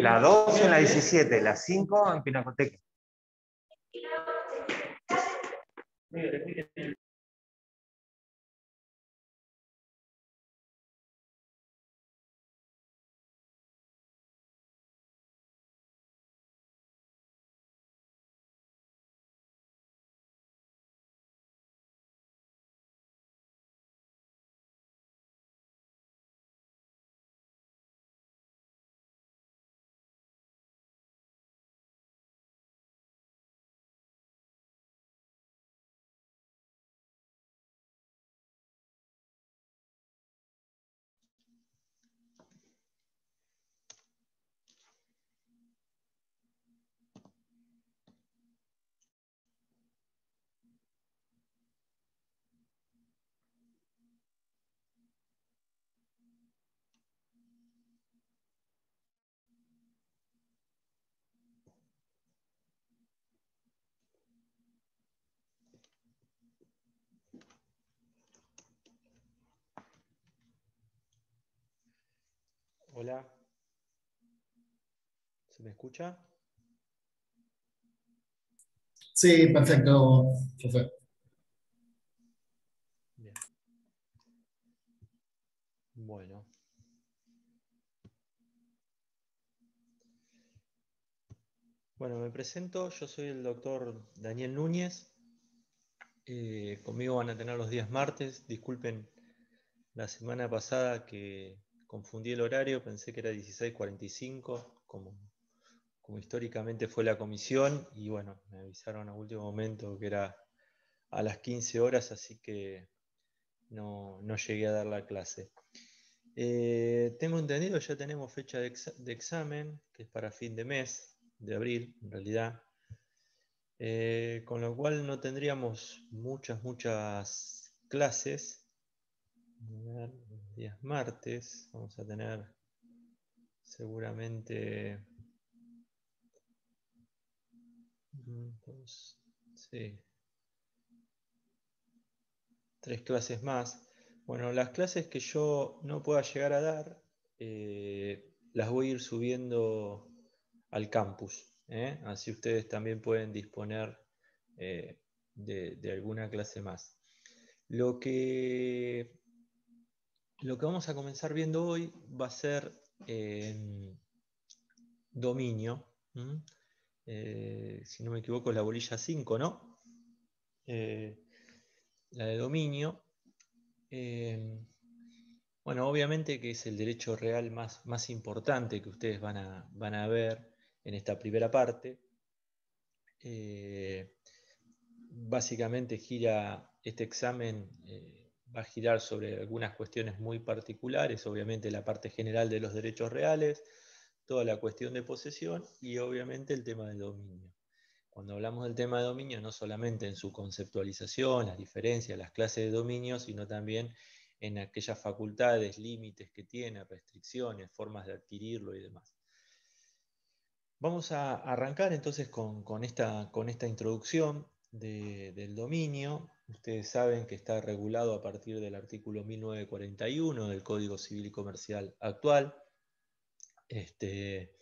La 12 en la 17, la 5 en Pinacoteca. Hola. ¿Se me escucha? Sí, perfecto, perfecto. Bien. Bueno. Bueno, me presento, yo soy el doctor Daniel Núñez. Eh, conmigo van a tener los días martes. Disculpen la semana pasada que confundí el horario, pensé que era 16.45, como, históricamente fue la comisión, y bueno, me avisaron a último momento que era a las 15 horas, así que no, llegué a dar la clase. Eh, tengo entendido, ya tenemos fecha de, examen, que es para fin de mes, de abril en realidad, eh, con lo cual no tendríamos muchas, muchas clases. A ver, días martes. Vamos a tener seguramente... tres clases más. Bueno, las clases que yo no pueda llegar a dar, eh, las voy a ir subiendo al campus. ¿eh? Así ustedes también pueden disponer eh, de, alguna clase más. Lo que lo que vamos a comenzar viendo hoy va a ser em, dominio. Eh, si no me equivoco, la bolilla 5, ¿no? Eh, la de dominio. Em, bueno, obviamente que es el derecho real más, más importante que ustedes van a, van a ver en esta primera parte. Eh, básicamente gira este examen a girar sobre algunas cuestiones muy particulares, obviamente la parte general de los derechos reales, toda la cuestión de posesión y obviamente el tema del dominio. Cuando hablamos del tema de dominio, no solamente en su conceptualización, las diferencias, las clases de dominio, sino también en aquellas facultades, límites que tiene, restricciones, formas de adquirirlo y demás. Vamos a arrancar entonces con, esta, introducción del dominio Ustedes saben que está regulado a partir del artículo 1941 del Código Civil y Comercial actual. Este,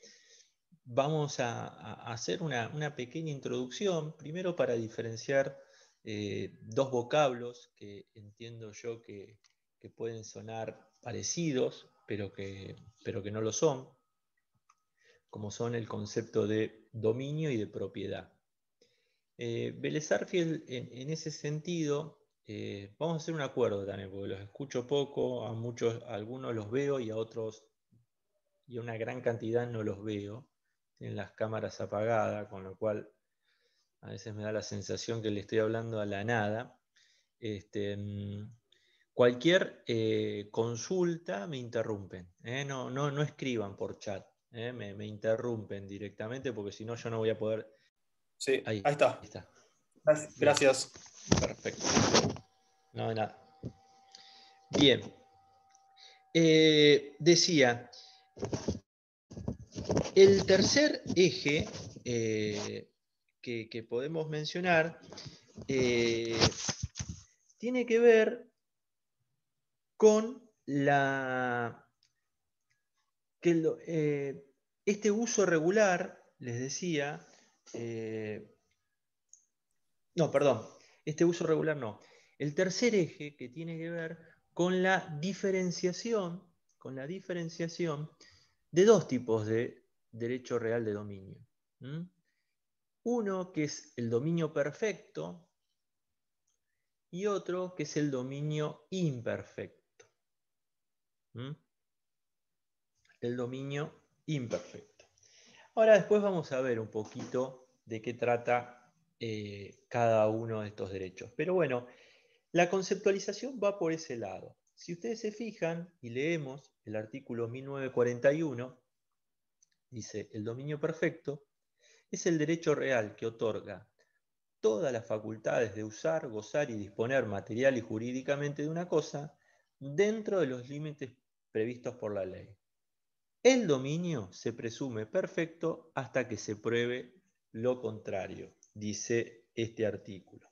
vamos a, hacer una, pequeña introducción, primero para diferenciar eh, dos vocablos que entiendo yo que, que pueden sonar parecidos, pero que, pero que no lo son, como son el concepto de dominio y de propiedad. Eh, en, ese sentido, eh, vamos a hacer un acuerdo también, porque los escucho poco, a muchos, algunos los veo y a otros, y a una gran cantidad no los veo. Tienen las cámaras apagadas, con lo cual a veces me da la sensación que le estoy hablando a la nada. Este, mm, cualquier eh, consulta me interrumpen, ¿eh? no, no, no escriban por chat, me interrumpen directamente porque si no yo no voy a poder Sí, ahí, está. Gracias. Perfecto. No, nada. Bien. Eh, decía, el tercer eje eh, que, podemos mencionar eh, tiene que ver con la, que este uso regular, les decía, eh, no, perdón, este uso regular no. El tercer eje que tiene que ver con la diferenciación, con la diferenciación de dos tipos de derecho real de dominio. Uno que es el dominio perfecto y otro que es el dominio imperfecto. El dominio imperfecto. Ahora después vamos a ver un poquito de qué trata eh, cada uno de estos derechos. Pero bueno, la conceptualización va por ese lado. Si ustedes se fijan y leemos el artículo 1941, dice, el dominio perfecto es el derecho real que otorga todas las facultades de usar, gozar y disponer material y jurídicamente de una cosa dentro de los límites previstos por la ley. El dominio se presume perfecto hasta que se pruebe lo contrario, dice este artículo.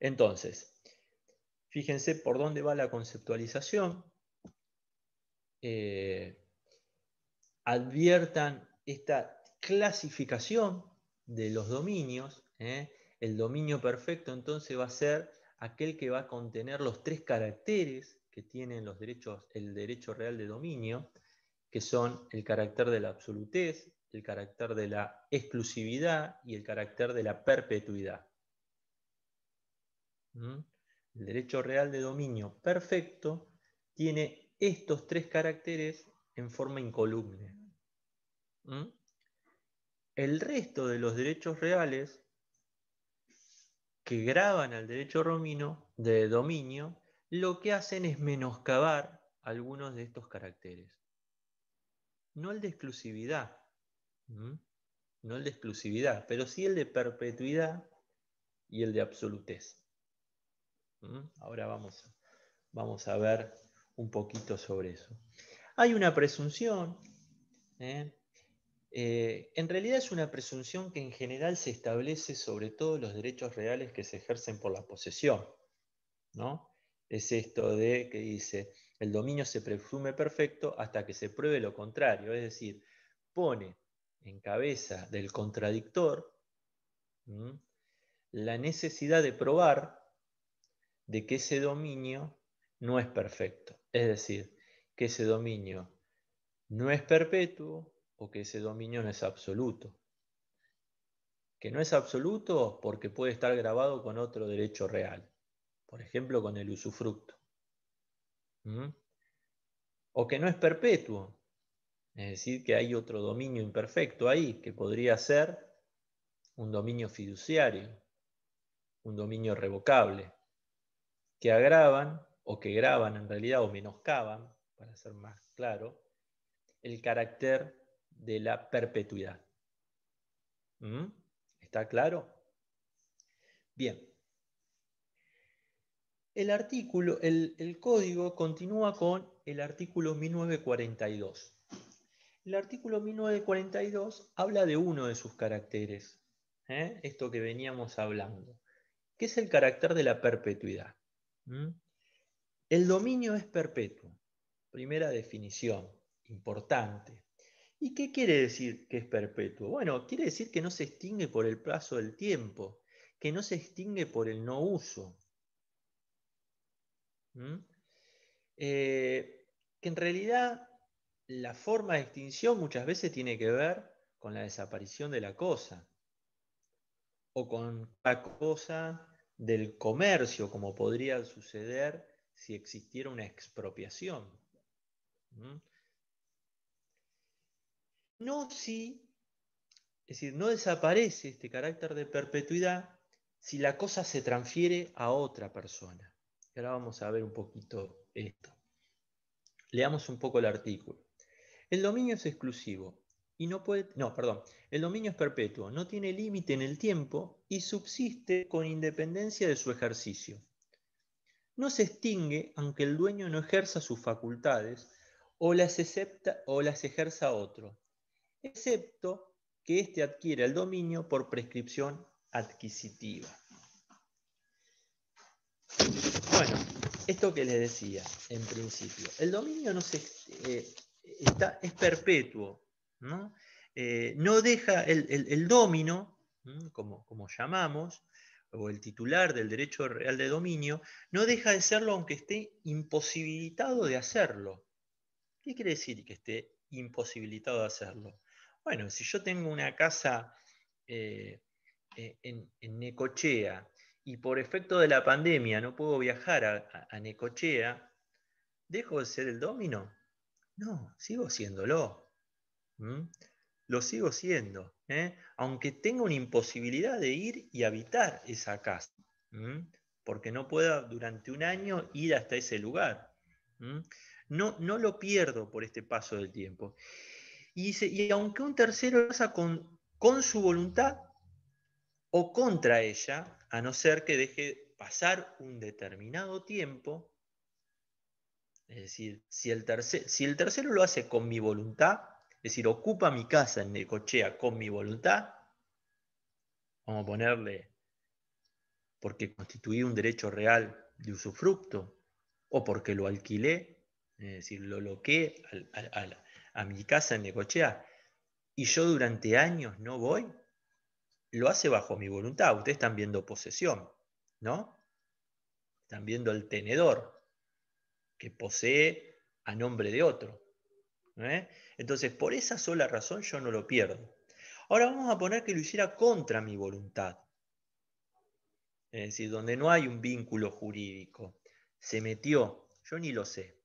Entonces, fíjense por dónde va la conceptualización. Eh, adviertan esta clasificación de los dominios. ¿eh? El dominio perfecto entonces va a ser aquel que va a contener los tres caracteres que tienen los derechos, el derecho real de dominio que son el carácter de la absolutez, el carácter de la exclusividad y el carácter de la perpetuidad. ¿Mm? El derecho real de dominio perfecto tiene estos tres caracteres en forma incolumne. ¿Mm? El resto de los derechos reales que graban al derecho romino de dominio, lo que hacen es menoscabar algunos de estos caracteres no el de exclusividad, no el de exclusividad, pero sí el de perpetuidad y el de absolutez. Ahora vamos, vamos a ver un poquito sobre eso. Hay una presunción, ¿eh? Eh, en realidad es una presunción que en general se establece sobre todos los derechos reales que se ejercen por la posesión. ¿no? Es esto de que dice, el dominio se presume perfecto hasta que se pruebe lo contrario, es decir, pone en cabeza del contradictor la necesidad de probar de que ese dominio no es perfecto, es decir, que ese dominio no es perpetuo o que ese dominio no es absoluto. Que no es absoluto porque puede estar grabado con otro derecho real, por ejemplo, con el usufructo. ¿Mm? O que no es perpetuo. Es decir, que hay otro dominio imperfecto ahí, que podría ser un dominio fiduciario, un dominio revocable, que agravan o que graban en realidad o menoscaban, para ser más claro, el carácter de la perpetuidad. ¿Mm? ¿Está claro? Bien. El artículo, el, código continúa con el artículo 1942. El artículo 1942 habla de uno de sus caracteres, ¿eh? esto que veníamos hablando, que es el carácter de la perpetuidad. El dominio es perpetuo, primera definición, importante. ¿Y qué quiere decir que es perpetuo? Bueno, quiere decir que no se extingue por el plazo del tiempo, que no se extingue por el no uso, eh, que en realidad la forma de extinción muchas veces tiene que ver con la desaparición de la cosa o con la cosa del comercio, como podría suceder si existiera una expropiación. No si, es decir, no desaparece este carácter de perpetuidad si la cosa se transfiere a otra persona ahora vamos a ver un poquito esto. Leamos un poco el artículo. El dominio es exclusivo y no puede, no, perdón, el dominio es perpetuo, no tiene límite en el tiempo y subsiste con independencia de su ejercicio. No se extingue aunque el dueño no ejerza sus facultades o las, excepta, o las ejerza otro, excepto que éste adquiera el dominio por prescripción adquisitiva. Bueno, esto que les decía en principio, el dominio no eh, es perpetuo, ¿no? Eh, deja el, dominio como, llamamos, o el titular del derecho real de dominio, no deja de serlo aunque esté imposibilitado de hacerlo. ¿Qué quiere decir que esté imposibilitado de hacerlo? Bueno, si yo tengo una casa eh, en, en Necochea, y por efecto de la pandemia no puedo viajar a, Necochea, ¿dejo de ser el domino? No, sigo siéndolo. Lo sigo siendo, ¿eh? aunque tenga una imposibilidad de ir y habitar esa casa, porque no pueda durante un año ir hasta ese lugar. No, no lo pierdo por este paso del tiempo. Y, aunque un tercero lo con, con su voluntad o contra ella, a no ser que deje pasar un determinado tiempo. Es decir, si el, tercero, si el tercero lo hace con mi voluntad, es decir, ocupa mi casa en Necochea con mi voluntad, vamos a ponerle porque constituí un derecho real de usufructo o porque lo alquilé, es decir, lo loqué a, a mi casa en Necochea, y yo durante años no voy, lo hace bajo mi voluntad. Ustedes están viendo posesión, ¿no? Están viendo el tenedor que posee a nombre de otro. ¿eh? Entonces, por esa sola razón yo no lo pierdo. Ahora vamos a poner que lo hiciera contra mi voluntad. Es decir, donde no hay un vínculo jurídico. Se metió, yo ni lo sé.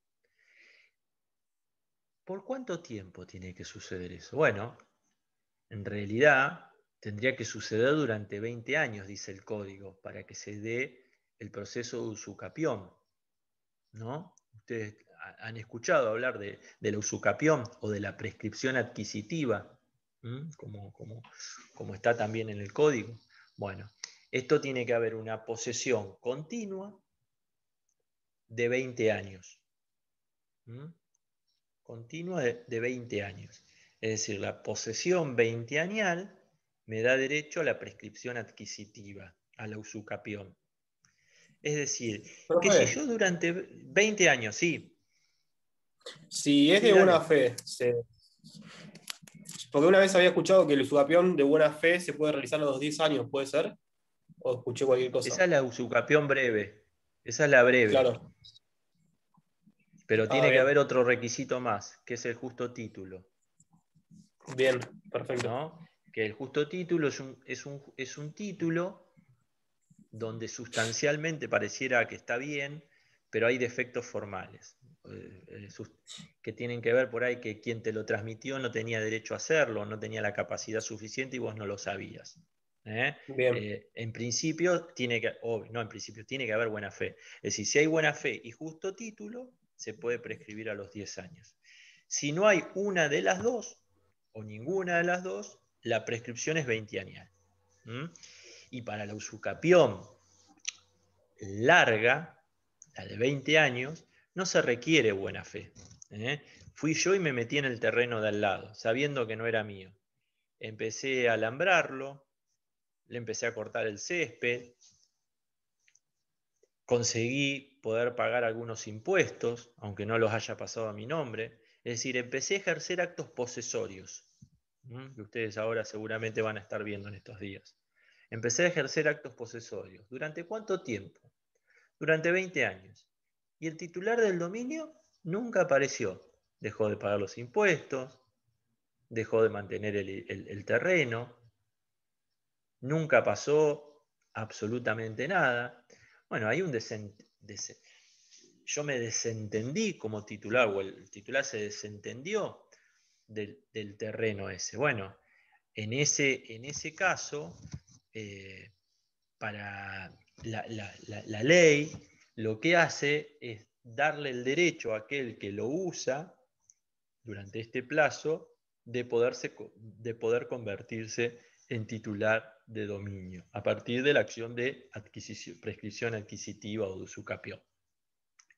¿Por cuánto tiempo tiene que suceder eso? Bueno, en realidad Tendría que suceder durante 20 años, dice el código, para que se dé el proceso de usucapión. ¿No? Ustedes han escuchado hablar de, la usucapión o de la prescripción adquisitiva, como, está también en el código. Bueno, esto tiene que haber una posesión continua de 20 años. Continua de, 20 años. Es decir, la posesión 20 veinteañal me da derecho a la prescripción adquisitiva, a la usucapión. Es decir, que si yo durante 20 años, sí. Si es de buena fe, porque una vez había escuchado que el usucapión de buena fe se puede realizar a los 10 años, ¿puede ser? O escuché cualquier cosa. Esa es la usucapión breve. Esa es la breve. Claro. Pero tiene ah, que haber otro requisito más, que es el justo título. Bien, perfecto que el justo título es un, título donde sustancialmente pareciera que está bien, pero hay defectos formales eh, eh, que tienen que ver por ahí que quien te lo transmitió no tenía derecho a hacerlo, no tenía la capacidad suficiente y vos no lo sabías. ¿eh? en principio tiene que, no, en principio tiene que haber buena fe. Es decir, si hay buena fe y justo título, se puede prescribir a los 10 años. Si no hay una de las dos o ninguna de las dos, la prescripción es 20 años. Y para la usucapión larga, la de 20 años, no se requiere buena fe. ¿eh? Fui yo y me metí en el terreno de al lado, sabiendo que no era mío. Empecé a alambrarlo, le empecé a cortar el césped, conseguí poder pagar algunos impuestos, aunque no los haya pasado a mi nombre. Es decir, empecé a ejercer actos posesorios que ustedes ahora seguramente van a estar viendo en estos días. Empecé a ejercer actos posesorios. ¿Durante cuánto tiempo? Durante 20 años. Y el titular del dominio nunca apareció. Dejó de pagar los impuestos, dejó de mantener el, terreno, nunca pasó absolutamente nada. Bueno, hay un yo me desentendí como titular, o el titular se desentendió del, terreno ese. Bueno, en ese, en ese caso, eh, para la, ley, lo que hace es darle el derecho a aquel que lo usa durante este plazo de, de, poder convertirse en titular de dominio a partir de la acción de prescripción adquisitiva o de usucapión.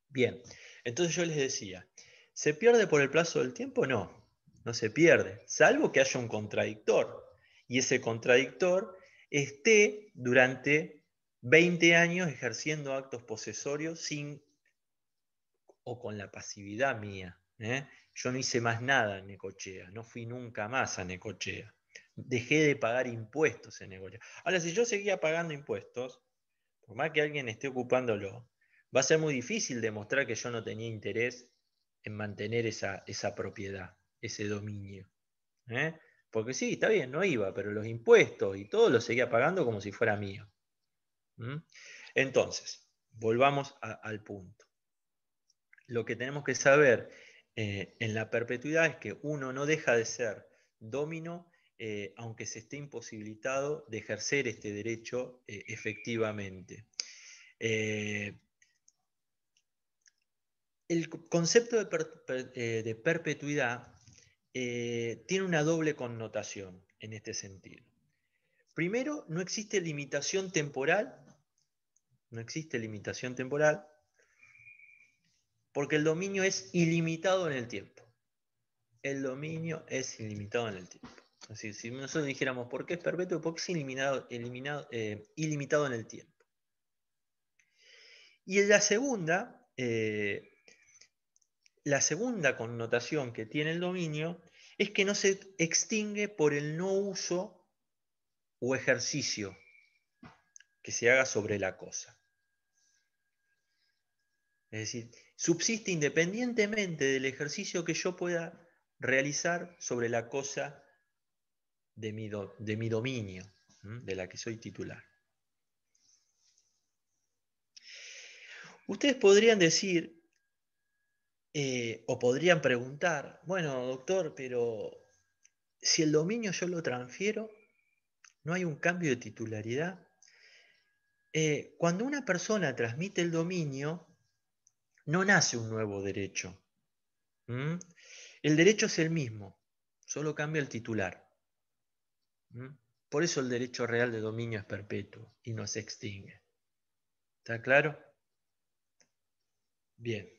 Bien, entonces yo les decía, ¿se pierde por el plazo del tiempo? No no se pierde, salvo que haya un contradictor. Y ese contradictor esté durante 20 años ejerciendo actos posesorios sin o con la pasividad mía. ¿eh? Yo no hice más nada en Necochea, no fui nunca más a Necochea. Dejé de pagar impuestos en Necochea. Ahora, si yo seguía pagando impuestos, por más que alguien esté ocupándolo, va a ser muy difícil demostrar que yo no tenía interés en mantener esa propiedad ese dominio. ¿eh? Porque sí, está bien, no iba, pero los impuestos y todo lo seguía pagando como si fuera mío. Entonces, volvamos al punto. Lo que tenemos que saber eh, en la perpetuidad es que uno no deja de ser domino eh, aunque se esté imposibilitado de ejercer este derecho efectivamente. el concepto de, perpetuidad eh, tiene una doble connotación en este sentido. Primero, no existe limitación temporal, no existe limitación temporal, porque el dominio es ilimitado en el tiempo. El dominio es ilimitado en el tiempo. Así, si nosotros dijéramos por qué es perpetuo, porque es eliminado, eh, ilimitado en el tiempo. Y en la segunda, eh, la segunda connotación que tiene el dominio es que no se extingue por el no uso o ejercicio que se haga sobre la cosa. Es decir, subsiste independientemente del ejercicio que yo pueda realizar sobre la cosa de mi, de mi dominio, de la que soy titular. Ustedes podrían decir eh, o podrían preguntar, bueno, doctor, pero si el dominio yo lo transfiero, no hay un cambio de titularidad. Eh, cuando una persona transmite el dominio, no nace un nuevo derecho. El derecho es el mismo, solo cambia el titular. Por eso el derecho real de dominio es perpetuo y no se extingue. ¿Está claro? Bien.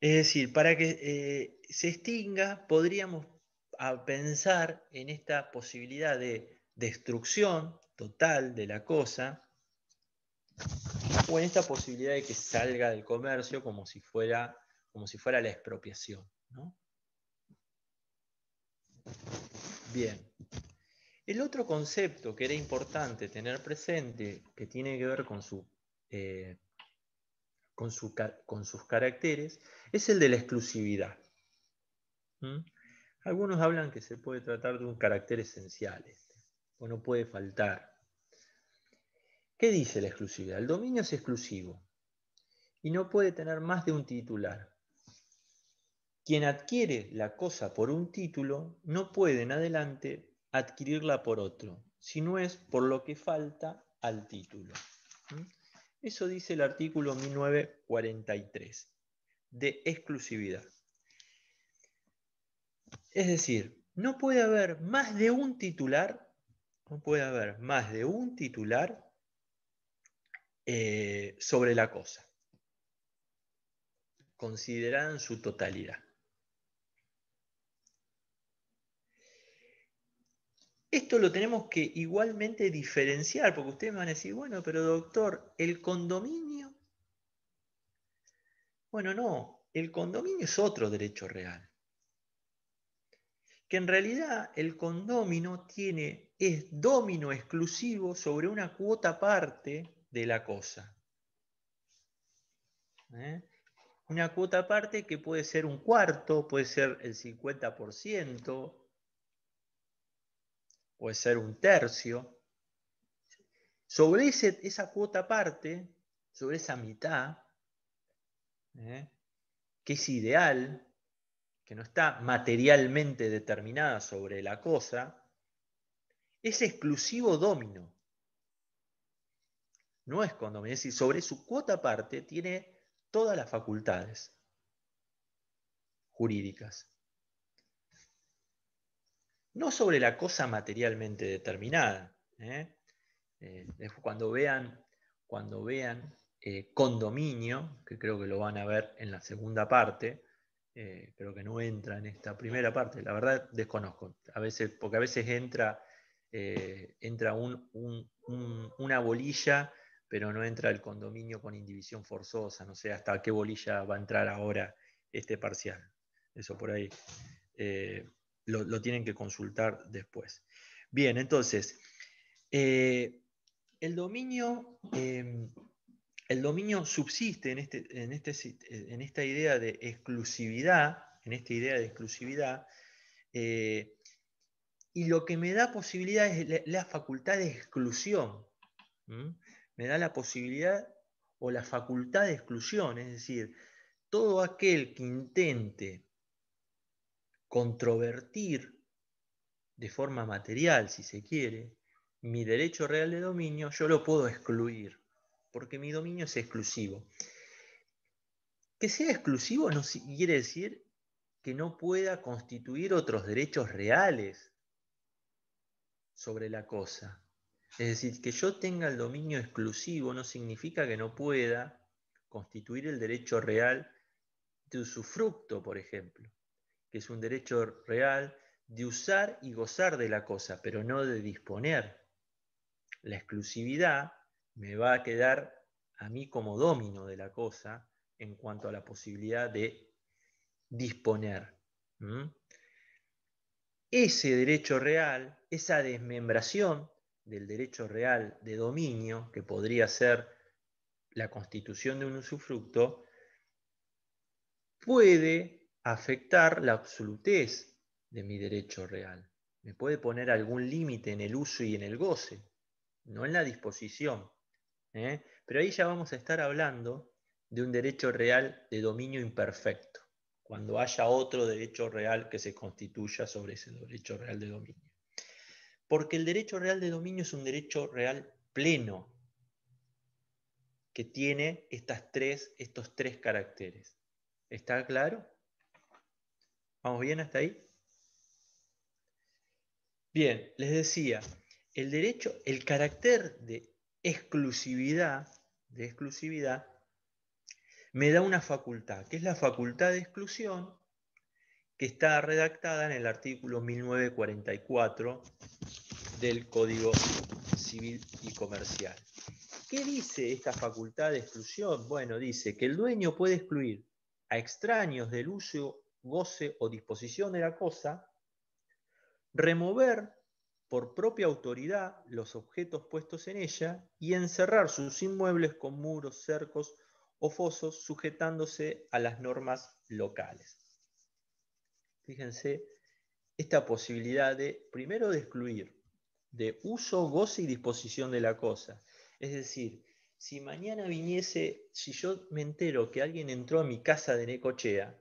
Es decir, para que eh, se extinga, podríamos ah, pensar en esta posibilidad de destrucción total de la cosa o en esta posibilidad de que salga del comercio como si fuera, como si fuera la expropiación. ¿no? Bien. El otro concepto que era importante tener presente, que tiene que ver con su eh, con, sus caracteres, es el de la exclusividad. Algunos hablan que se puede tratar de un carácter esencial, este, o no puede faltar. ¿Qué dice la exclusividad? El dominio es exclusivo y no puede tener más de un titular. Quien adquiere la cosa por un título no puede en adelante adquirirla por otro, si no es por lo que falta al título. Eso dice el artículo 1943 de exclusividad. Es decir, no puede haber más de un titular, no puede haber más de un titular eh, sobre la cosa, considerada en su totalidad. Esto lo tenemos que igualmente diferenciar, porque ustedes me van a decir, bueno, pero doctor, el condominio. Bueno, no, el condominio es otro derecho real. Que en realidad el condomino tiene, es domino exclusivo sobre una cuota parte de la cosa. ¿Eh? Una cuota parte que puede ser un cuarto, puede ser el 50%, puede ser un tercio. Sobre esa cuota parte, sobre esa mitad, ¿eh? que es ideal, que no está materialmente determinada sobre la cosa, es exclusivo domino. No es cuando es decir, sobre su cuota parte tiene todas las facultades jurídicas no sobre la cosa materialmente determinada. ¿eh? Eh, cuando vean, cuando vean eh, condominio, que creo que lo van a ver en la segunda parte, creo que no entra en esta primera parte, la verdad desconozco, a veces, porque a veces entra, entra una bolilla, pero no entra el condominio con indivisión forzosa, no sé hasta qué bolilla va a entrar ahora este parcial. Eso por ahí lo, tienen que consultar después. Bien, entonces, eh, el, dominio, em, el dominio subsiste en, este, este en, esta idea de exclusividad, en esta idea de exclusividad, eh, y lo que me da posibilidad es la, facultad de exclusión. Me da la posibilidad o la facultad de exclusión, es decir, todo aquel que intente controvertir de forma material, si se quiere, mi derecho real de dominio, yo lo puedo excluir, porque mi dominio es exclusivo. Que sea exclusivo no quiere decir que no pueda constituir otros derechos reales sobre la cosa. Es decir, que yo tenga el dominio exclusivo no significa que no pueda constituir el derecho real de usufructo, por ejemplo que es un derecho real de usar y gozar de la cosa, pero no de disponer. La exclusividad me va a quedar a mí como domino de la cosa en cuanto a la posibilidad de disponer. Ese derecho real, esa desmembración del derecho real de dominio, que podría ser la constitución de un usufructo, puede afectar la absolutez de mi derecho real. Me puede poner algún límite en el uso y en el goce, no en la disposición. ¿eh? Pero ahí ya vamos a estar hablando de un derecho real de dominio imperfecto, cuando haya otro derecho real que se constituya sobre ese derecho real de dominio. Porque el derecho real de dominio es un derecho real pleno, que tiene estas tres, estos tres caracteres. ¿Está claro? ¿Vamos bien hasta ahí? Bien, les decía, el derecho, el carácter de exclusividad, de exclusividad, me da una facultad, que es la facultad de exclusión, que está redactada en el artículo 1944 del Código Civil y Comercial. ¿Qué dice esta facultad de exclusión? Bueno, dice que el dueño puede excluir a extraños del uso goce o disposición de la cosa, remover por propia autoridad los objetos puestos en ella y encerrar sus inmuebles con muros, cercos o fosos sujetándose a las normas locales. Fíjense esta posibilidad de, primero, de excluir, de uso, goce y disposición de la cosa. Es decir, si mañana viniese, si yo me entero que alguien entró a mi casa de Necochea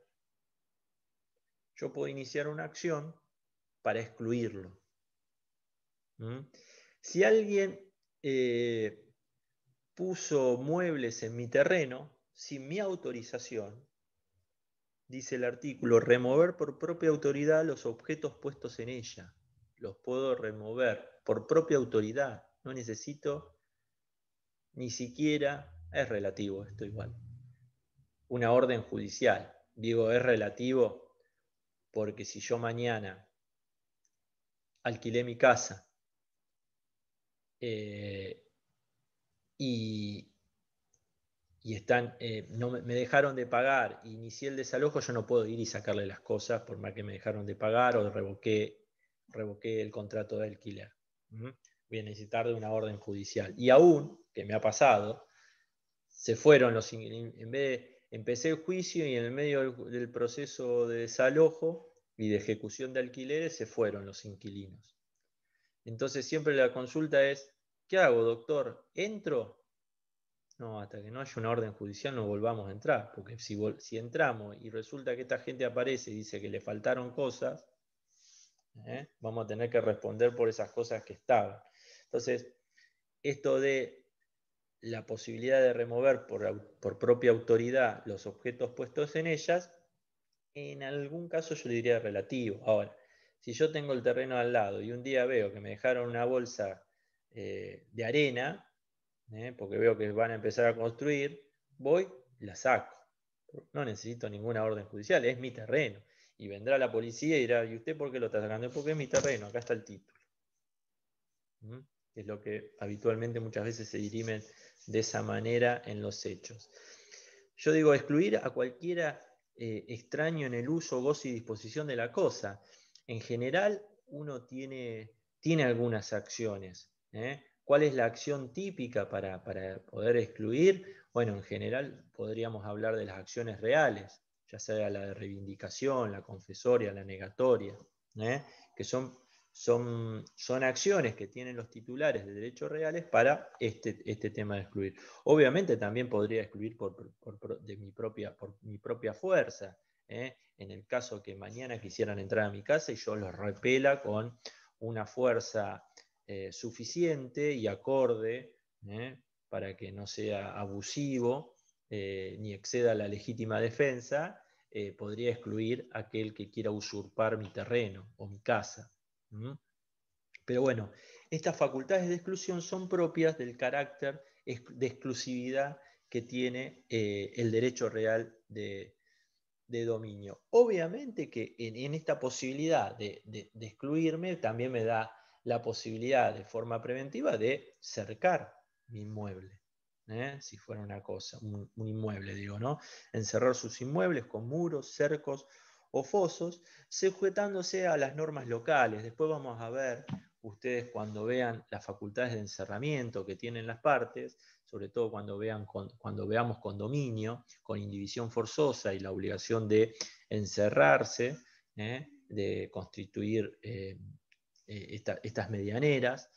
yo puedo iniciar una acción para excluirlo. ¿Mm? Si alguien eh, puso muebles en mi terreno sin mi autorización, dice el artículo, remover por propia autoridad los objetos puestos en ella. Los puedo remover por propia autoridad. No necesito ni siquiera, es relativo esto igual, una orden judicial. Digo, es relativo porque si yo mañana alquilé mi casa eh, y, están, eh, no, me dejaron de pagar, inicié el desalojo, yo no puedo ir y sacarle las cosas por más que me dejaron de pagar o revoqué, el contrato de alquiler. ¿Mm? Voy a necesitar de una orden judicial. Y aún, que me ha pasado, se fueron los, en Empecé el juicio y en el medio del, proceso de desalojo y de ejecución de alquileres se fueron los inquilinos. Entonces siempre la consulta es, ¿qué hago, doctor? ¿Entro? No, hasta que no haya una orden judicial no volvamos a entrar, porque si, entramos y resulta que esta gente aparece y dice que le faltaron cosas, ¿eh? vamos a tener que responder por esas cosas que estaban. Entonces, esto de la posibilidad de remover por, propia autoridad los objetos puestos en ellas, en algún caso yo diría relativo. Ahora, si yo tengo el terreno al lado y un día veo que me dejaron una bolsa eh, de arena, eh, porque veo que van a empezar a construir, voy, la saco. No necesito ninguna orden judicial, es mi terreno. Y vendrá la policía y dirá, ¿y usted por qué lo está sacando? Porque es mi terreno, acá está el título. ¿Mm? es lo que habitualmente muchas veces se dirimen de esa manera en los hechos. Yo digo, excluir a cualquiera eh, extraño en el uso, goce y disposición de la cosa. En general, uno tiene, tiene algunas acciones. ¿eh? ¿Cuál es la acción típica para, poder excluir? Bueno, en general podríamos hablar de las acciones reales, ya sea la de reivindicación, la confesoria, la negatoria, ¿eh? que son son, son acciones que tienen los titulares de derechos reales para este, este tema de excluir. Obviamente también podría excluir por, de mi, propia, por mi propia fuerza, ¿eh? en el caso que mañana quisieran entrar a mi casa y yo los repela con una fuerza eh, suficiente y acorde ¿eh? para que no sea abusivo ni exceda la legítima defensa, podría excluir aquel que quiera usurpar mi terreno o mi casa. Pero bueno, estas facultades de exclusión son propias del carácter de exclusividad que tiene eh, el derecho real de, dominio. Obviamente que en, esta posibilidad de, excluirme también me da la posibilidad de forma preventiva de cercar mi inmueble, ¿eh? si fuera una cosa, un, inmueble, digo, ¿no? Encerrar sus inmuebles con muros, cercos o fosos, sujetándose a las normas locales. Después vamos a ver ustedes cuando vean las facultades de encerramiento que tienen las partes, sobre todo cuando, vean, cuando veamos condominio con indivisión forzosa y la obligación de encerrarse, ¿eh? de constituir eh, eh, estas medianeras,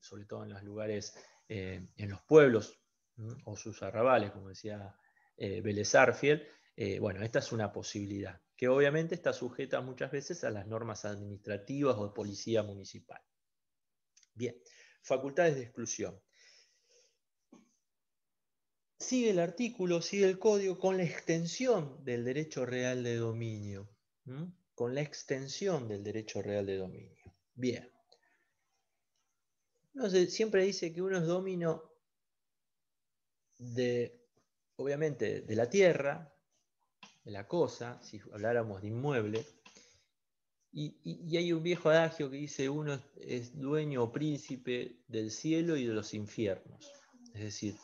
sobre todo en los lugares, en los pueblos o sus arrabales, como decía Vélez eh, bueno, esta es una posibilidad, que obviamente está sujeta muchas veces a las normas administrativas o de policía municipal. Bien, facultades de exclusión. Sigue el artículo, sigue el código con la extensión del derecho real de dominio. Con la extensión del derecho real de dominio. Bien. siempre dice que uno es domino de, obviamente, de la tierra, la cosa, si habláramos de inmueble. Y, hay un viejo adagio que dice, uno es dueño o príncipe del cielo y de los infiernos. Es decir,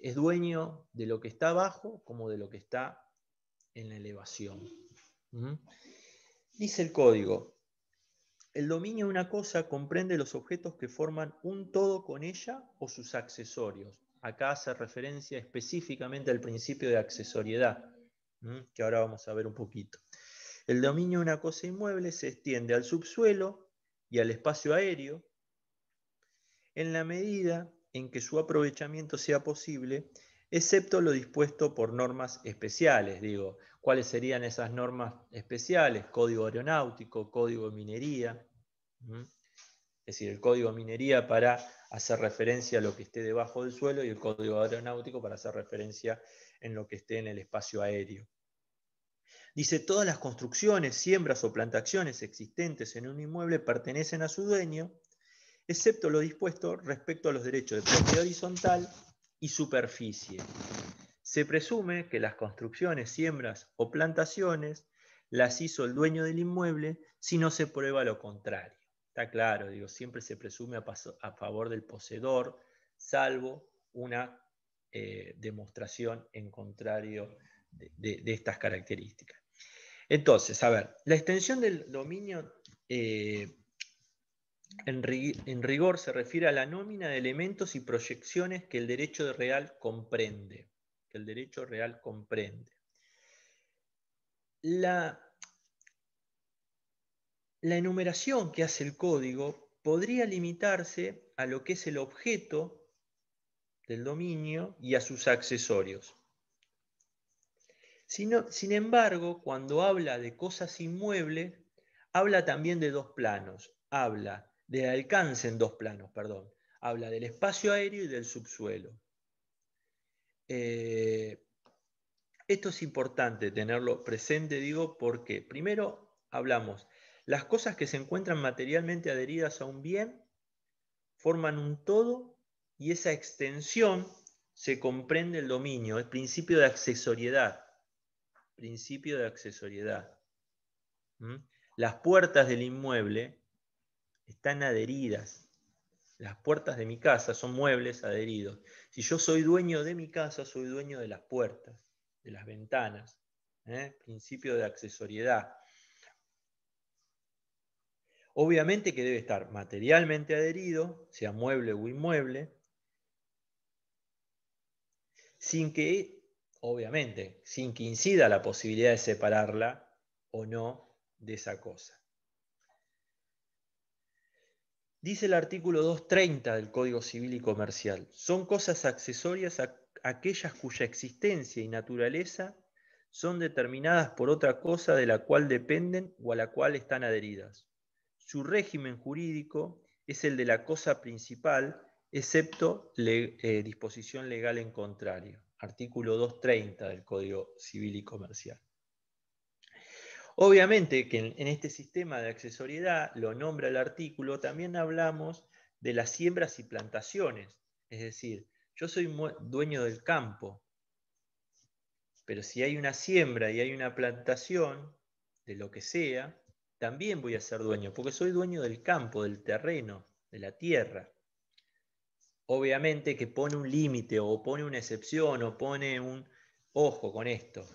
es dueño de lo que está abajo como de lo que está en la elevación. ¿Mm? Dice el código, el dominio de una cosa comprende los objetos que forman un todo con ella o sus accesorios. Acá hace referencia específicamente al principio de accesoriedad que ahora vamos a ver un poquito. El dominio de una cosa inmueble se extiende al subsuelo y al espacio aéreo en la medida en que su aprovechamiento sea posible, excepto lo dispuesto por normas especiales. Digo, ¿cuáles serían esas normas especiales? Código aeronáutico, código de minería. Es decir, el código de minería para hacer referencia a lo que esté debajo del suelo y el código aeronáutico para hacer referencia en lo que esté en el espacio aéreo. Dice, todas las construcciones, siembras o plantaciones existentes en un inmueble pertenecen a su dueño, excepto lo dispuesto respecto a los derechos de propiedad horizontal y superficie. Se presume que las construcciones, siembras o plantaciones las hizo el dueño del inmueble si no se prueba lo contrario. Está claro, digo, siempre se presume a, favor del poseedor, salvo una eh, demostración en contrario de estas características. Entonces, a ver, la extensión del dominio eh, en, rigor se refiere a la nómina de elementos y proyecciones que el derecho real comprende. el derecho real comprende. la enumeración que hace el código podría limitarse a lo que es el objeto del dominio y a sus accesorios sin embargo, cuando habla de cosas inmuebles, habla también de dos planos. Habla del alcance en dos planos, perdón. Habla del espacio aéreo y del subsuelo. Eh, esto es importante tenerlo presente, digo, porque primero hablamos, las cosas que se encuentran materialmente adheridas a un bien forman un todo y esa extensión se comprende el dominio, el principio de accesoriedad principio de accesoriedad. Las puertas del inmueble están adheridas. Las puertas de mi casa son muebles adheridos. Si yo soy dueño de mi casa, soy dueño de las puertas, de las ventanas. ¿eh? Principio de accesoriedad. Obviamente que debe estar materialmente adherido, sea mueble o inmueble, sin que obviamente, sin que incida la posibilidad de separarla o no de esa cosa. Dice el artículo 230 del Código Civil y Comercial, son cosas accesorias a aquellas cuya existencia y naturaleza son determinadas por otra cosa de la cual dependen o a la cual están adheridas. Su régimen jurídico es el de la cosa principal, excepto eh, disposición legal en contrario artículo 230 del Código Civil y Comercial. Obviamente que en, este sistema de accesoriedad, lo nombra el artículo, también hablamos de las siembras y plantaciones. Es decir, yo soy dueño del campo, pero si hay una siembra y hay una plantación, de lo que sea, también voy a ser dueño, porque soy dueño del campo, del terreno, de la tierra obviamente que pone un límite o pone una excepción o pone un ojo con esto.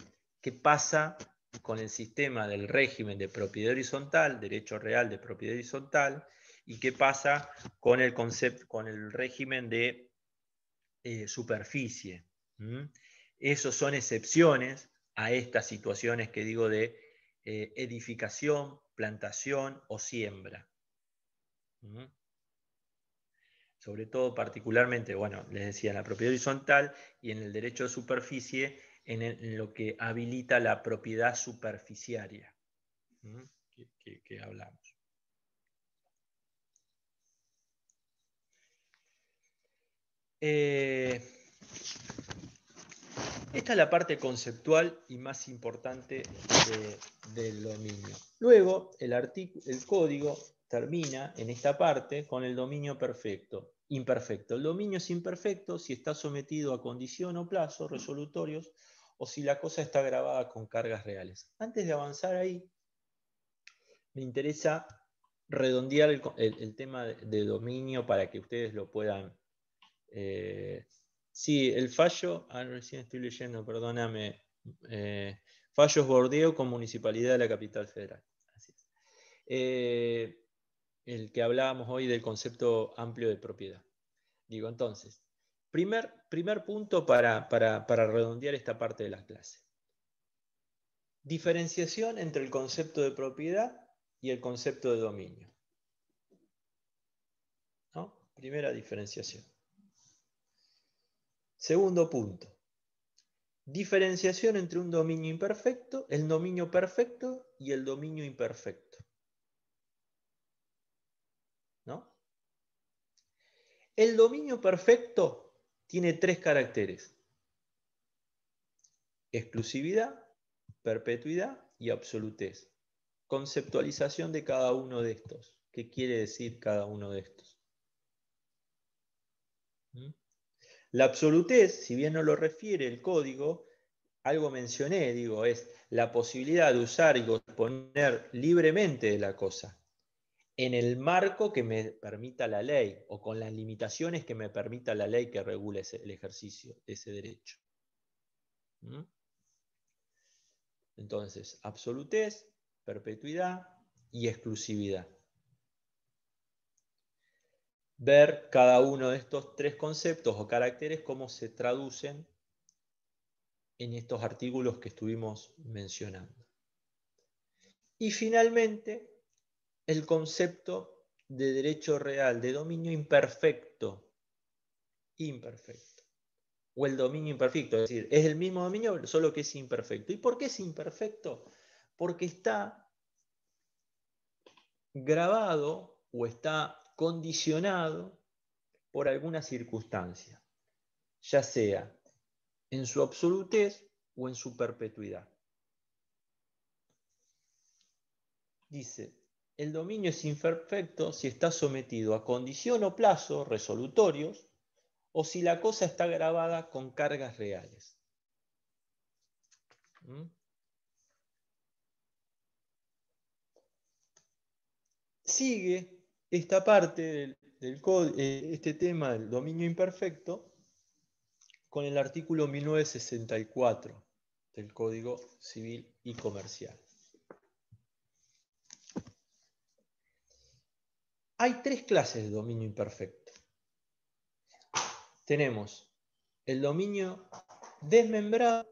¿Qué pasa con el sistema del régimen de propiedad horizontal, derecho real de propiedad horizontal, y qué pasa con el, concepto con el régimen de eh, superficie? ¿Mm? Esas son excepciones a estas situaciones que digo de eh, edificación, plantación o siembra. ¿Mm? sobre todo particularmente, bueno, les decía, en la propiedad horizontal y en el derecho de superficie, en, lo que habilita la propiedad superficiaria que, hablamos. Eh, esta es la parte conceptual y más importante de, del dominio. Luego, el, el código termina en esta parte con el dominio perfecto, imperfecto. El dominio es imperfecto si está sometido a condición o plazo resolutorios o si la cosa está grabada con cargas reales. Antes de avanzar ahí, me interesa redondear el, tema de, dominio para que ustedes lo puedan... Eh, sí, el fallo, ah, recién estoy leyendo, perdóname, eh, fallos Bordeo con Municipalidad de la Capital Federal. Así es. Eh, el que hablábamos hoy del concepto amplio de propiedad. Digo, entonces, primer, punto para, para, para redondear esta parte de la clase. Diferenciación entre el concepto de propiedad y el concepto de dominio. ¿No? Primera diferenciación. Segundo punto. Diferenciación entre un dominio imperfecto, el dominio perfecto y el dominio imperfecto. El dominio perfecto tiene tres caracteres. Exclusividad, perpetuidad y absolutez. Conceptualización de cada uno de estos. ¿Qué quiere decir cada uno de estos? ¿Mm? La absolutez, si bien no lo refiere el código, algo mencioné, digo, es la posibilidad de usar y disponer libremente de la cosa en el marco que me permita la ley o con las limitaciones que me permita la ley que regule el ejercicio de ese derecho. ¿Mm? Entonces, absolutez, perpetuidad y exclusividad. Ver cada uno de estos tres conceptos o caracteres cómo se traducen en estos artículos que estuvimos mencionando. Y finalmente, el concepto de derecho real, de dominio imperfecto. Imperfecto. O el dominio imperfecto, es decir, es el mismo dominio, solo que es imperfecto. ¿Y por qué es imperfecto? Porque está grabado o está condicionado por alguna circunstancia, ya sea en su absolutez o en su perpetuidad. Dice, el dominio es imperfecto si está sometido a condición o plazo resolutorios o si la cosa está grabada con cargas reales. ¿Mm? Sigue esta parte del, del eh, este tema del dominio imperfecto con el artículo 1964 del Código Civil y Comercial. Hay tres clases de dominio imperfecto. Tenemos el dominio desmembrado,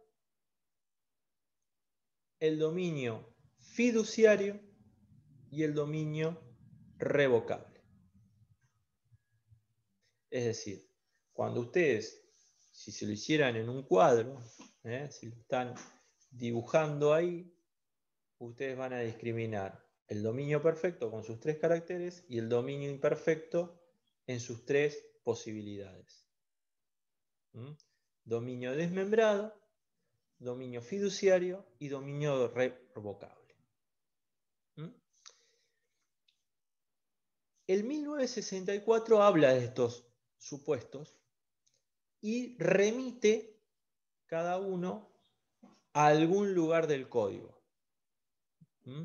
el dominio fiduciario y el dominio revocable. Es decir, cuando ustedes, si se lo hicieran en un cuadro, ¿eh? si lo están dibujando ahí, ustedes van a discriminar el dominio perfecto con sus tres caracteres y el dominio imperfecto en sus tres posibilidades. ¿Mm? Dominio desmembrado, dominio fiduciario y dominio revocable. ¿Mm? El 1964 habla de estos supuestos y remite cada uno a algún lugar del código. ¿Mm?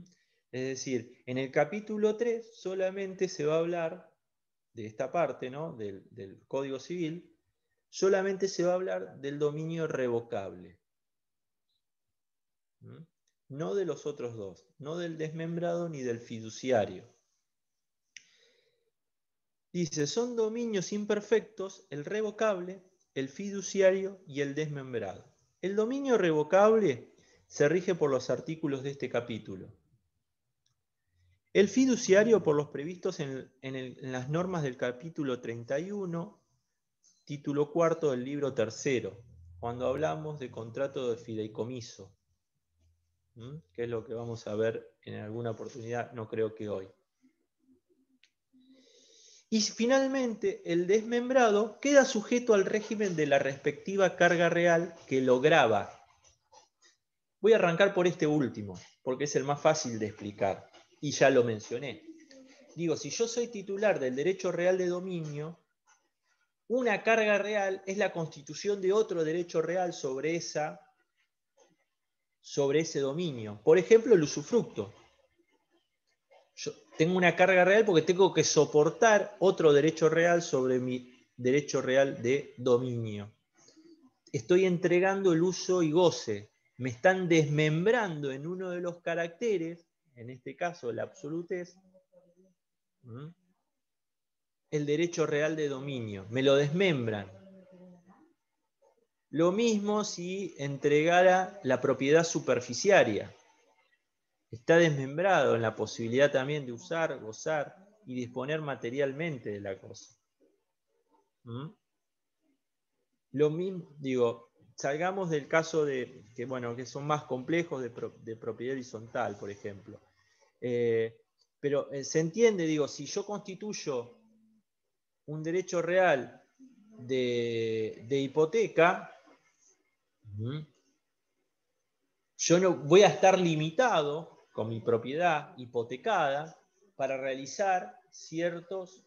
Es decir, en el capítulo 3 solamente se va a hablar de esta parte ¿no? del, Código Civil, solamente se va a hablar del dominio revocable. ¿Mm? No de los otros dos, no del desmembrado ni del fiduciario. Dice, son dominios imperfectos el revocable, el fiduciario y el desmembrado. El dominio revocable se rige por los artículos de este capítulo. El fiduciario, por los previstos en, las normas del capítulo 31, título cuarto del libro tercero, cuando hablamos de contrato de fideicomiso, que es lo que vamos a ver en alguna oportunidad, no creo que hoy. Y finalmente, el desmembrado queda sujeto al régimen de la respectiva carga real que lograba. Voy a arrancar por este último, porque es el más fácil de explicar y ya lo mencioné. Digo, si yo soy titular del derecho real de dominio, una carga real es la constitución de otro derecho real sobre, esa, sobre ese dominio. Por ejemplo, el usufructo. Yo tengo una carga real porque tengo que soportar otro derecho real sobre mi derecho real de dominio. Estoy entregando el uso y goce. Me están desmembrando en uno de los caracteres en este caso la absolutez, el derecho real de dominio, me lo desmembran. Lo mismo si entregara la propiedad superficiaria. Está desmembrado en la posibilidad también de usar, gozar y disponer materialmente de la cosa. Lo mismo, digo, salgamos del caso de, que, que son más complejos de, propiedad horizontal, por ejemplo. Eh, pero eh, se entiende, digo, si yo constituyo un derecho real de, hipoteca, yo no voy a estar limitado con mi propiedad hipotecada para realizar ciertos,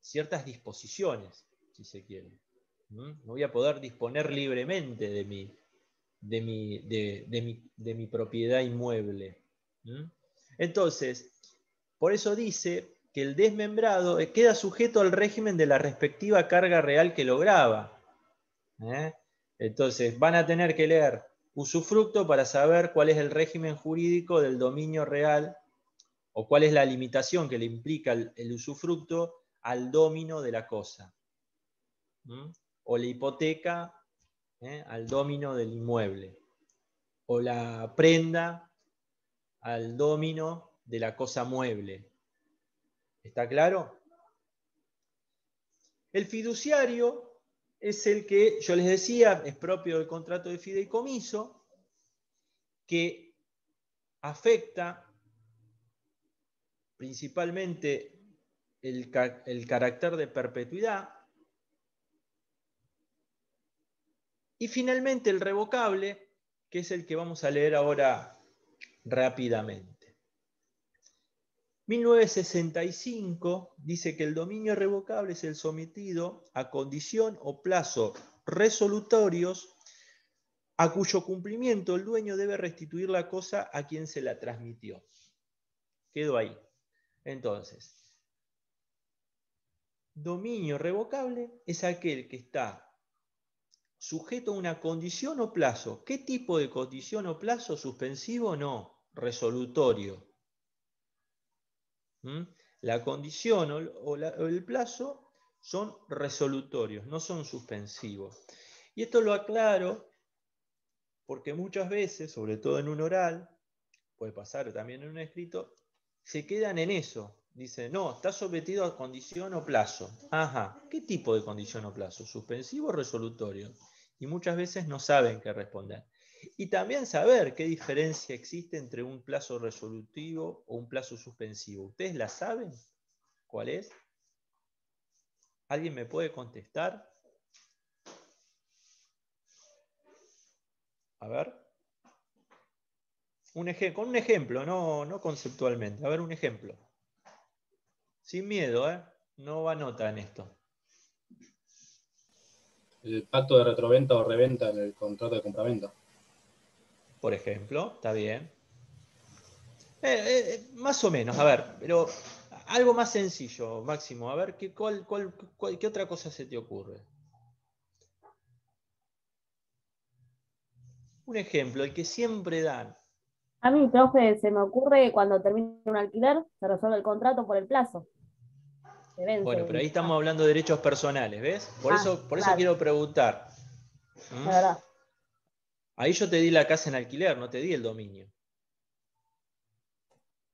ciertas disposiciones, si se quiere. No voy a poder disponer libremente de mi, de mi, propiedad inmueble. Entonces, por eso dice que el desmembrado eh, queda sujeto al régimen de la respectiva carga real que lograba. ¿eh? Entonces, van a tener que leer usufructo para saber cuál es el régimen jurídico del dominio real o cuál es la limitación que le implica el, usufructo al dominio de la cosa o la hipoteca ¿eh? al domino del inmueble, o la prenda al domino de la cosa mueble. ¿Está claro? El fiduciario es el que, yo les decía, es propio del contrato de fideicomiso, que afecta principalmente el carácter de perpetuidad Y finalmente el revocable, que es el que vamos a leer ahora rápidamente. 1965 dice que el dominio revocable es el sometido a condición o plazo resolutorios a cuyo cumplimiento el dueño debe restituir la cosa a quien se la transmitió. Quedó ahí. Entonces, dominio revocable es aquel que está sujeto a una condición o plazo. ¿Qué tipo de condición o plazo? ¿Suspensivo? o No, resolutorio. ¿Mm? La condición o, o el plazo son resolutorios, no son suspensivos. Y esto lo aclaro porque muchas veces, sobre todo en un oral, puede pasar también en un escrito, se quedan en eso, Dice, no, está sometido a condición o plazo. Ajá, ¿qué tipo de condición o plazo? ¿Suspensivo o resolutorio? Y muchas veces no saben qué responder. Y también saber qué diferencia existe entre un plazo resolutivo o un plazo suspensivo. ¿Ustedes la saben? ¿Cuál es? ¿Alguien me puede contestar? A ver. Un con un ejemplo, no, no conceptualmente. A ver, un ejemplo. Sin miedo, ¿eh? No va nota en esto. El pacto de retroventa o reventa en el contrato de compraventa. Por ejemplo, está bien. Eh, eh, eh, más o menos, a ver, pero algo más sencillo, Máximo. A ver, ¿qué, otra cosa se te ocurre? Un ejemplo, el que siempre dan. A mí, profe, se me ocurre cuando termina un alquiler, se resuelve el contrato por el plazo. Bueno, pero ahí estamos hablando de derechos personales, ¿ves? Por, ah, eso, por quiero preguntar. ¿Mm? Ahí yo te di la casa en alquiler, no te di el dominio.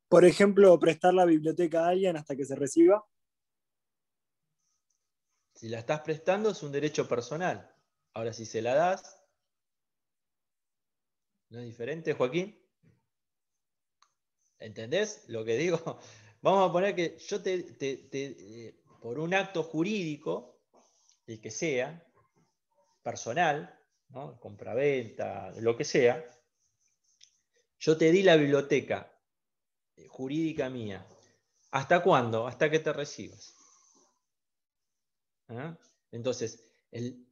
Por ejemplo, prestar la biblioteca a alguien hasta que se reciba. Si la estás prestando es un derecho personal. Ahora, si se la das, ¿no es diferente, Joaquín? ¿Entendés lo que digo? Vamos a poner que yo te, eh, por un acto jurídico, el que sea, personal, compra compraventa, lo que sea, yo te di la biblioteca eh, jurídica mía. ¿Hasta cuándo? Hasta que te recibas. ¿Ah? Entonces,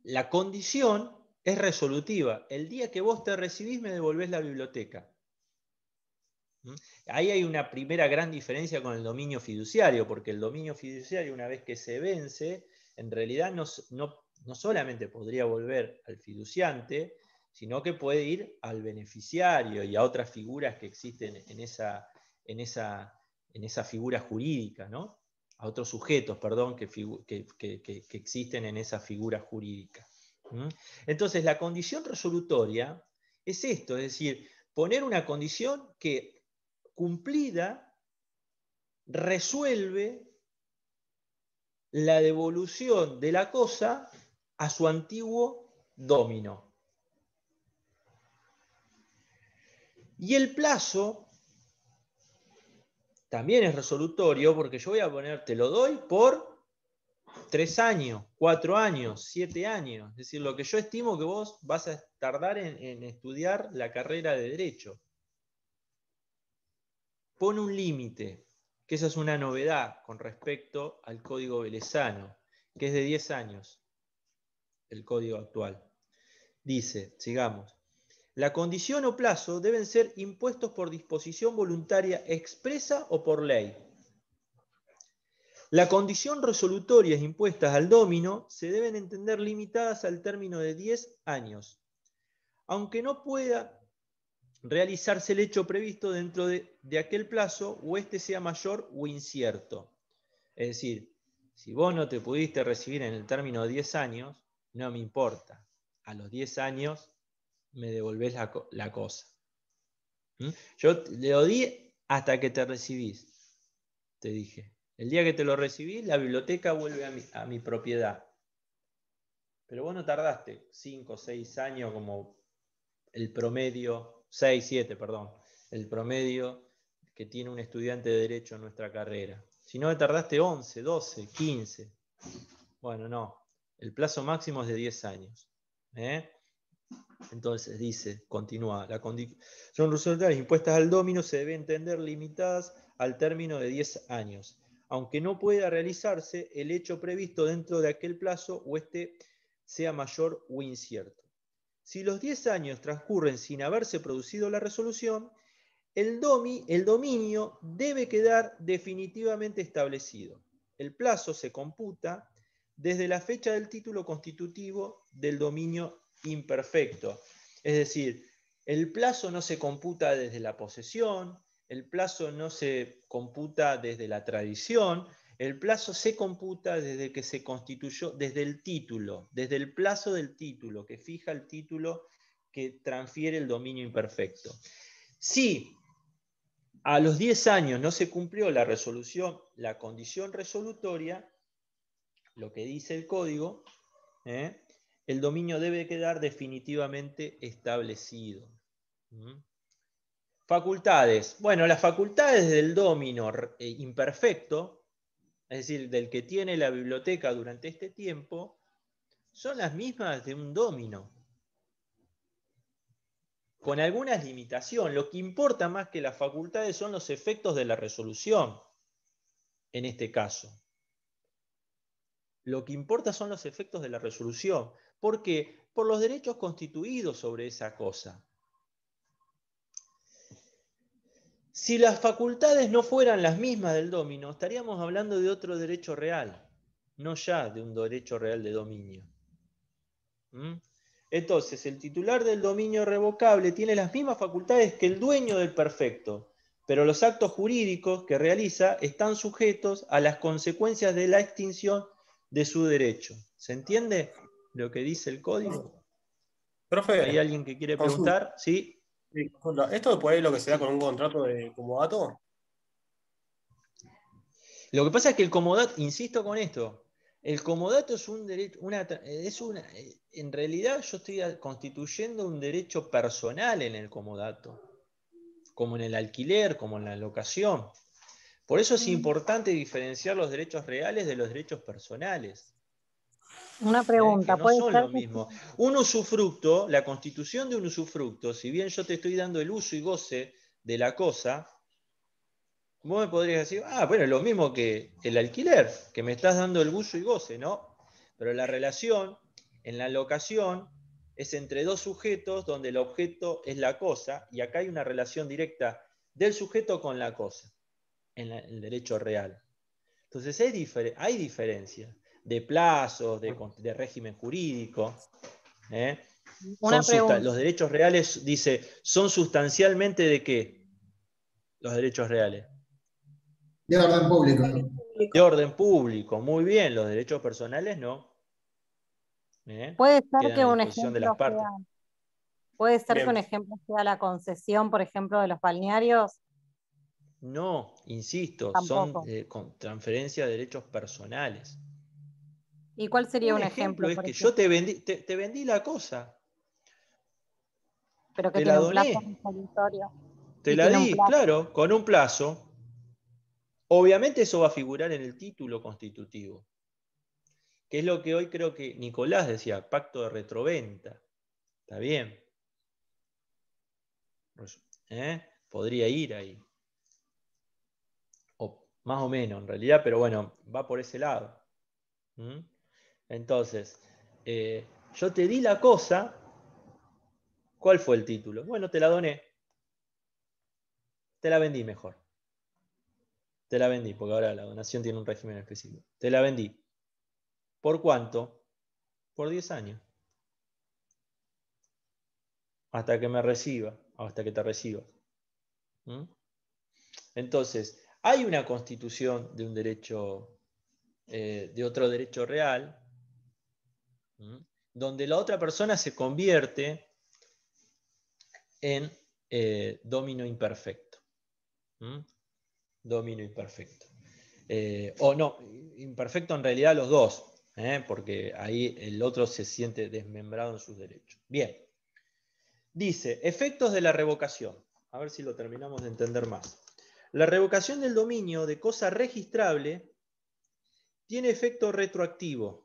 la condición es resolutiva. El día que vos te recibís me devolvés la biblioteca. Ahí hay una primera gran diferencia con el dominio fiduciario, porque el dominio fiduciario, una vez que se vence, en realidad no, solamente podría volver al fiduciante, sino que puede ir al beneficiario y a otras figuras que existen en esa, en esa, en esa figura jurídica, ¿no? a otros sujetos, perdón, que, que, existen en esa figura jurídica. Entonces, la condición resolutoria es esto, es decir, poner una condición que cumplida resuelve la devolución de la cosa a su antiguo domino. Y el plazo también es resolutorio porque yo voy a ponerte te lo doy por tres años, cuatro años, siete años. Es decir, lo que yo estimo que vos vas a tardar en estudiar la carrera de derecho con un límite, que esa es una novedad con respecto al código velezano, que es de 10 años, el código actual. Dice, sigamos, la condición o plazo deben ser impuestos por disposición voluntaria expresa o por ley. La condición resolutoria impuestas al domino se deben entender limitadas al término de 10 años, aunque no pueda realizarse el hecho previsto dentro de, aquel plazo o este sea mayor o incierto. Es decir, si vos no te pudiste recibir en el término de 10 años, no me importa. A los 10 años me devolvés la, cosa. ¿Mm? Yo le di hasta que te recibís, te dije. El día que te lo recibí, la biblioteca vuelve a mi, a mi propiedad. Pero vos no tardaste 5 o 6 años como el promedio 6, 7, perdón, el promedio que tiene un estudiante de derecho en nuestra carrera. Si no, tardaste 11, 12, 15. Bueno, no, el plazo máximo es de 10 años. ¿eh? Entonces dice, continúa, la son resultados impuestas al domino se debe entender limitadas al término de 10 años, aunque no pueda realizarse el hecho previsto dentro de aquel plazo o este sea mayor o incierto. Si los 10 años transcurren sin haberse producido la resolución, el, el dominio debe quedar definitivamente establecido. El plazo se computa desde la fecha del título constitutivo del dominio imperfecto. Es decir, el plazo no se computa desde la posesión, el plazo no se computa desde la tradición, el plazo se computa desde que se constituyó, desde el título, desde el plazo del título, que fija el título que transfiere el dominio imperfecto. Si a los 10 años no se cumplió la resolución, la condición resolutoria, lo que dice el código, ¿eh? el dominio debe quedar definitivamente establecido. ¿Mm? Facultades. Bueno, las facultades del dominio eh, imperfecto es decir, del que tiene la biblioteca durante este tiempo, son las mismas de un domino. Con algunas limitaciones. Lo que importa más que las facultades son los efectos de la resolución, en este caso. Lo que importa son los efectos de la resolución. porque Por los derechos constituidos sobre esa cosa. Si las facultades no fueran las mismas del dominio, estaríamos hablando de otro derecho real, no ya de un derecho real de dominio. ¿Mm? Entonces, el titular del dominio revocable tiene las mismas facultades que el dueño del perfecto, pero los actos jurídicos que realiza están sujetos a las consecuencias de la extinción de su derecho. ¿Se entiende lo que dice el código? ¿hay alguien que quiere preguntar? Sí. ¿Esto puede lo que se da con un contrato de comodato? Lo que pasa es que el comodato, insisto con esto, el comodato es un derecho, una, es una, en realidad yo estoy constituyendo un derecho personal en el comodato, como en el alquiler, como en la locación. Por eso es mm. importante diferenciar los derechos reales de los derechos personales. Una pregunta, ¿Eh? que no son Lo mismo. Un usufructo, la constitución de un usufructo, si bien yo te estoy dando el uso y goce de la cosa, vos me podrías decir, ah, bueno, es lo mismo que el alquiler, que me estás dando el uso y goce, ¿no? Pero la relación en la locación es entre dos sujetos donde el objeto es la cosa, y acá hay una relación directa del sujeto con la cosa, en, el derecho real. Entonces hay, diferente hay diferencias de plazos, de, régimen jurídico. ¿eh? los derechos reales, dice, son sustancialmente de qué? Los derechos reales. De orden público. De orden público, muy bien, los derechos personales no. ¿eh? Puede ser que un ejemplo Sea, puede ser un ejemplo sea la concesión, por ejemplo, de los balnearios. No, insisto, son eh, transferencia de derechos personales. ¿Y cuál sería un, ejemplo? yo te vendí, la cosa. Pero que te la doné. te la di, claro, con un plazo. Obviamente eso va a figurar en el título constitutivo, que es lo que hoy creo que Nicolás decía, pacto de retroventa. Está bien. Pues, ¿eh? Podría ir ahí. O, más o menos, en realidad, pero bueno, va por ese lado. ¿Mm? Entonces, eh, yo te di la cosa, ¿cuál fue el título? Bueno, te la doné. Te la vendí mejor. Te la vendí, porque ahora la donación tiene un régimen específico. Te la vendí. ¿Por cuánto? Por 10 años. Hasta que me reciba, hasta que te reciba. ¿Mm? Entonces, hay una constitución de un derecho, eh, de otro derecho real, donde la otra persona se convierte en dominio eh, domino imperfecto. dominio imperfecto. Eh, o no, imperfecto en realidad los dos, ¿eh? porque ahí el otro se siente desmembrado en sus derechos. Bien. Dice, efectos de la revocación. A ver si lo terminamos de entender más. La revocación del dominio de cosa registrable tiene efecto retroactivo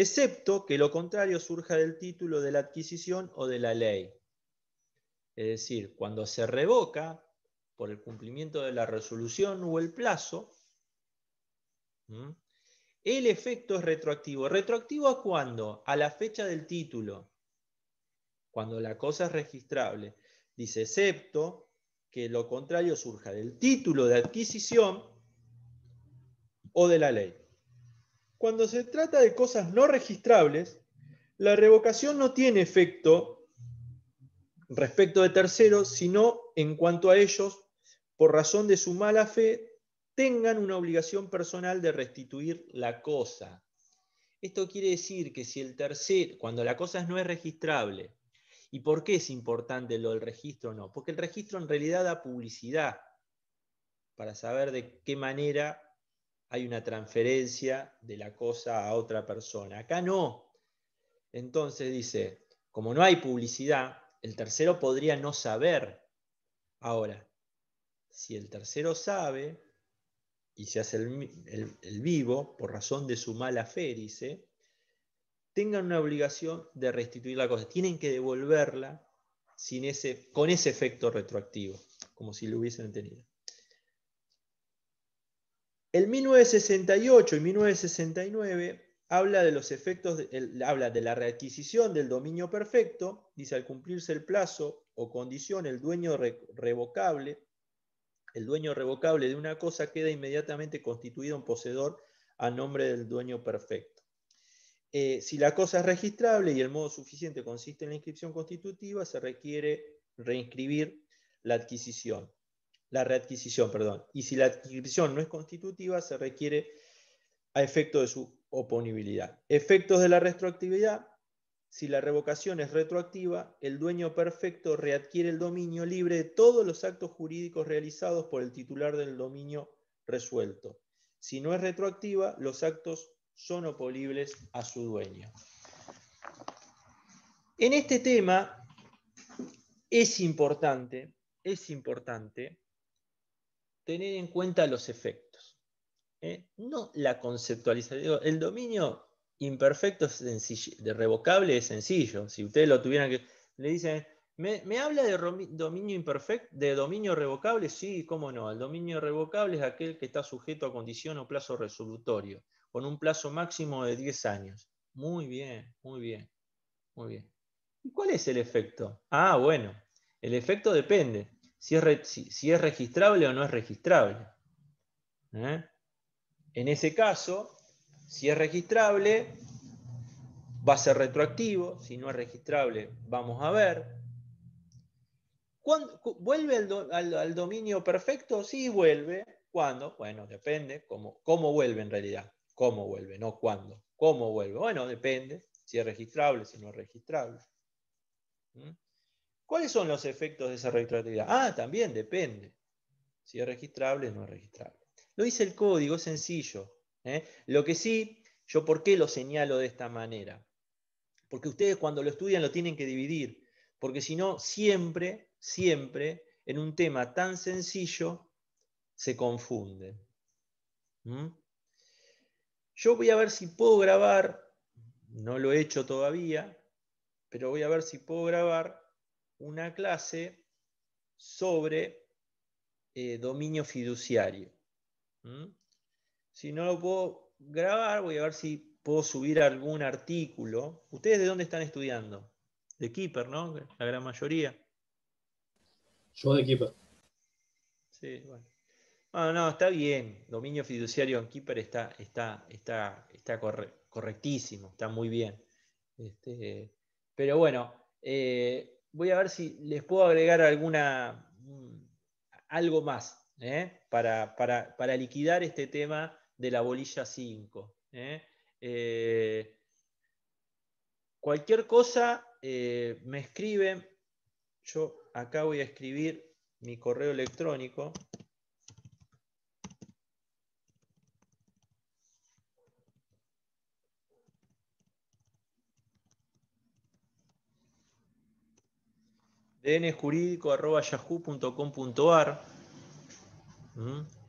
excepto que lo contrario surja del título de la adquisición o de la ley. Es decir, cuando se revoca por el cumplimiento de la resolución o el plazo, el efecto es retroactivo. ¿Retroactivo a cuándo? A la fecha del título, cuando la cosa es registrable. Dice, excepto que lo contrario surja del título de adquisición o de la ley. Cuando se trata de cosas no registrables, la revocación no tiene efecto respecto de terceros, sino en cuanto a ellos, por razón de su mala fe, tengan una obligación personal de restituir la cosa. Esto quiere decir que si el tercero, cuando la cosa no es registrable, ¿y por qué es importante lo del registro o no? Porque el registro en realidad da publicidad para saber de qué manera hay una transferencia de la cosa a otra persona. Acá no. Entonces dice, como no hay publicidad, el tercero podría no saber. Ahora, si el tercero sabe y se hace el, vivo por razón de su mala fe, dice, tengan una obligación de restituir la cosa. Tienen que devolverla sin ese, con ese efecto retroactivo, como si lo hubiesen tenido. El 1968 y 1969 habla de los efectos, habla de la readquisición del dominio perfecto, dice al cumplirse el plazo o condición, el dueño revocable, el dueño revocable de una cosa queda inmediatamente constituido en poseedor a nombre del dueño perfecto. Eh, si la cosa es registrable y el modo suficiente consiste en la inscripción constitutiva, se requiere reinscribir la adquisición la readquisición, perdón. Y si la adquisición no es constitutiva, se requiere a efecto de su oponibilidad. Efectos de la retroactividad. Si la revocación es retroactiva, el dueño perfecto readquiere el dominio libre de todos los actos jurídicos realizados por el titular del dominio resuelto. Si no es retroactiva, los actos son oponibles a su dueño. En este tema es importante, es importante tener en cuenta los efectos. ¿eh? No la conceptualización. El dominio imperfecto es sencillo, de revocable es sencillo. Si ustedes lo tuvieran que. Le dicen, ¿me, me habla de dominio imperfecto, de dominio revocable? Sí, cómo no. El dominio revocable es aquel que está sujeto a condición o plazo resolutorio, con un plazo máximo de 10 años. Muy bien, muy bien, muy bien. ¿Y cuál es el efecto? Ah, bueno, el efecto depende si es, registrable o no es registrable. ¿eh? En ese caso, si es registrable, va a ser retroactivo, si no es registrable, vamos a ver. ¿Vuelve al, dominio perfecto? Sí, vuelve. ¿Cuándo? Bueno, depende. ¿Cómo, ¿Cómo vuelve en realidad? ¿Cómo vuelve? No cuándo. ¿Cómo vuelve? Bueno, depende. Si es registrable, si no es registrable. ¿Mm? ¿Cuáles son los efectos de esa retroactividad? Ah, también depende. Si es registrable o no es registrable. Lo dice el código, es sencillo. ¿eh? Lo que sí, yo por qué lo señalo de esta manera. Porque ustedes cuando lo estudian lo tienen que dividir. Porque si no, siempre, siempre, en un tema tan sencillo, se confunden. ¿Mm? Yo voy a ver si puedo grabar, no lo he hecho todavía, pero voy a ver si puedo grabar una clase sobre eh, dominio fiduciario. ¿Mm? Si no lo puedo grabar, voy a ver si puedo subir algún artículo. ¿Ustedes de dónde están estudiando? De Keeper, ¿no? La gran mayoría. Yo de Keeper. Sí, bueno. No, no, está bien. Dominio fiduciario en Keeper está, está, está, está correctísimo, está muy bien. Este, pero bueno, eh, voy a ver si les puedo agregar alguna, mm, algo más ¿eh? para, liquidar este tema de la bolilla 5. ¿eh? Eh, cualquier cosa, me escribe, Yo acá voy a escribir mi correo electrónico. dnjurídico.yahoo.com.ar.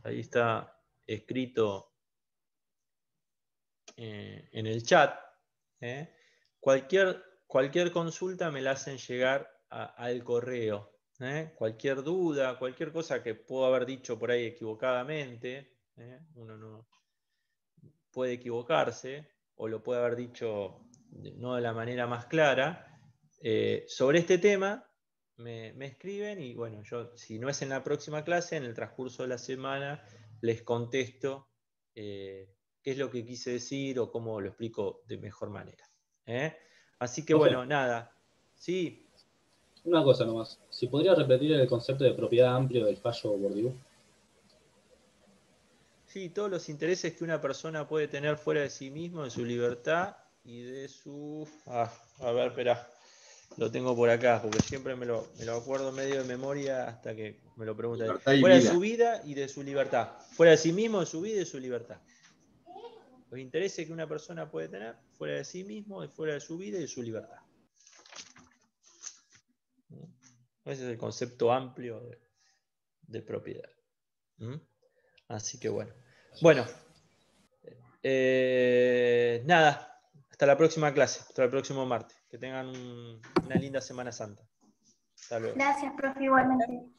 Ahí está escrito eh, en el chat. Eh. Cualquier, cualquier, consulta me la hacen llegar al correo. Eh. Cualquier duda, cualquier cosa que puedo haber dicho por ahí equivocadamente, uno no puede equivocarse o lo puede haber dicho no de la manera más clara. sobre este tema, me, escriben y bueno, yo si no es en la próxima clase, en el transcurso de la semana les contesto eh, qué es lo que quise decir o cómo lo explico de mejor manera. ¿eh? Así que bueno, nada. Sí. Una cosa nomás. Si podría repetir el concepto de propiedad amplio del fallo Bourdieu. Sí, todos los intereses que una persona puede tener fuera de sí mismo, de su libertad y de su. Ah, a ver, espera lo tengo por acá, porque siempre me lo, me acuerdo medio de memoria hasta que me lo preguntan. Fuera de su vida y de su libertad. Fuera de sí mismo, de su vida y de su libertad. Los intereses que una persona puede tener fuera de sí mismo, y fuera de su vida y de su libertad. Ese es el concepto amplio de, propiedad. ¿Mm? Así que bueno. Bueno, eh, nada, hasta la próxima clase, hasta el próximo martes. Que tengan una linda Semana Santa. Gracias, profe, igualmente.